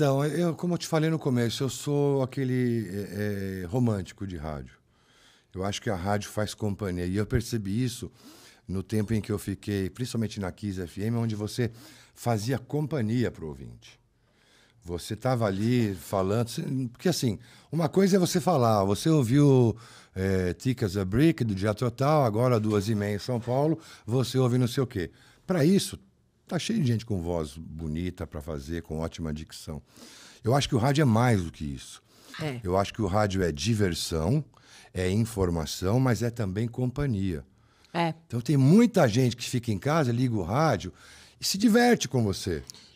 Então, eu, como eu te falei no começo, eu sou aquele é, é, romântico de rádio. Eu acho que a rádio faz companhia. E eu percebi isso no tempo em que eu fiquei, principalmente na Kiss FM, onde você fazia companhia para o ouvinte. Você estava ali falando. Porque, assim, uma coisa é você falar. Você ouviu é, Ticas a Brick do Dia Total, agora duas e meia em São Paulo, você ouve não sei o quê. Para isso, Tá cheio de gente com voz bonita para fazer, com ótima dicção. Eu acho que o rádio é mais do que isso. É. Eu acho que o rádio é diversão, é informação, mas é também companhia. É. Então tem muita gente que fica em casa, liga o rádio e se diverte com você.